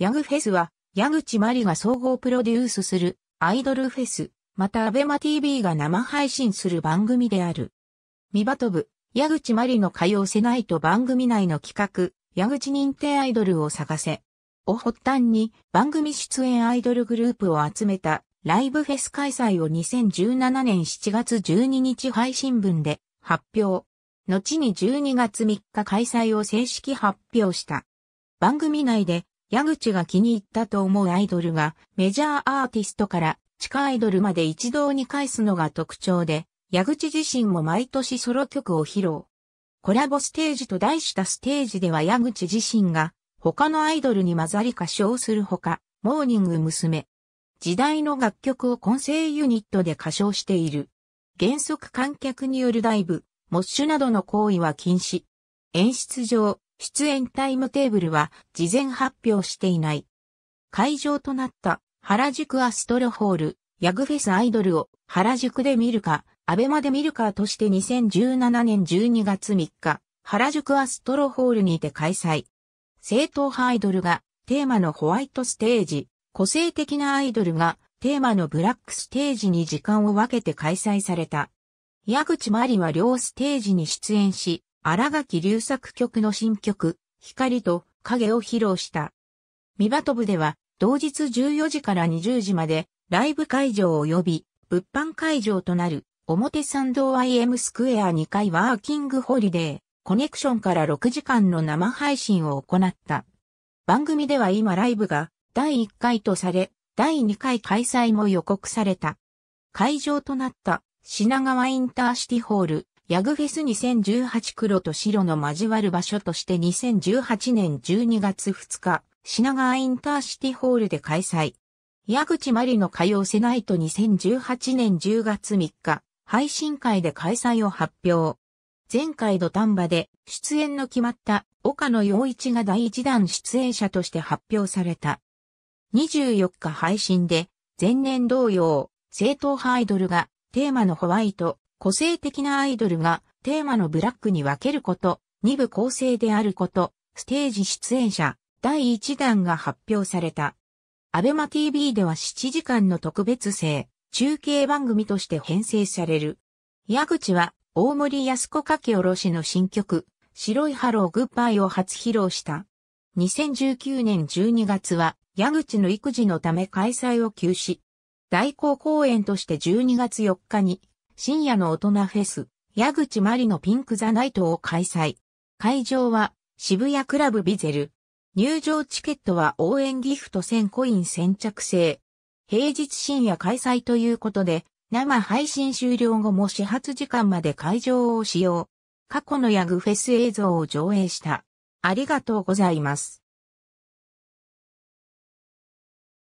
ヤグフェスは、矢口真りが総合プロデュースするアイドルフェス、またアベマ TV が生配信する番組である。ミバトブ、矢口真りの通わせないと番組内の企画、矢口認定アイドルを探せ。を発端に番組出演アイドルグループを集めたライブフェス開催を2017年7月12日配信分で発表。後に12月3日開催を正式発表した。番組内で矢口が気に入ったと思うアイドルがメジャーアーティストから地下アイドルまで一堂に返すのが特徴で、矢口自身も毎年ソロ曲を披露。コラボステージと題したステージでは矢口自身が他のアイドルに混ざり歌唱するほか、モーニング娘。時代の楽曲を混成ユニットで歌唱している。原則観客によるライブ、モッシュなどの行為は禁止。演出上、出演タイムテーブルは事前発表していない。会場となった原宿アストロホール、ヤグフェスアイドルを原宿で見るか、アベマで見るかとして2017年12月3日、原宿アストロホールにて開催。正統派アイドルがテーマのホワイトステージ、個性的なアイドルがテーマのブラックステージに時間を分けて開催された。矢口まりは両ステージに出演し、荒垣流作曲の新曲、光と影を披露した。ミバトブでは、同日14時から20時まで、ライブ会場及び、物販会場となる、表参道 IM スクエア2階ワーキングホリデー、コネクションから6時間の生配信を行った。番組では今ライブが、第1回とされ、第2回開催も予告された。会場となった、品川インターシティホール、ヤグフェス2018黒と白の交わる場所として2018年12月2日、品川インターシティホールで開催。矢口まりの歌謡セナイト2018年10月3日、配信会で開催を発表。前回土壇場で出演の決まった岡野陽一が第1弾出演者として発表された。24日配信で前年同様、正統派アイドルがテーマのホワイト、個性的なアイドルがテーマのブラックに分けること、2部構成であること、ステージ出演者、第1弾が発表された。アベマ TV では7時間の特別制、中継番組として編成される。矢口は、大森安子かけ下ろしの新曲、白いハローグッバイを初披露した。2019年12月は、矢口の育児のため開催を休止。代行公演として12月4日に、深夜の大人フェス、矢口まりのピンクザナイトを開催。会場は渋谷クラブビゼル。入場チケットは応援ギフト1000コイン先着制。平日深夜開催ということで、生配信終了後も始発時間まで会場を使用。過去のヤグフェス映像を上映した。ありがとうございます。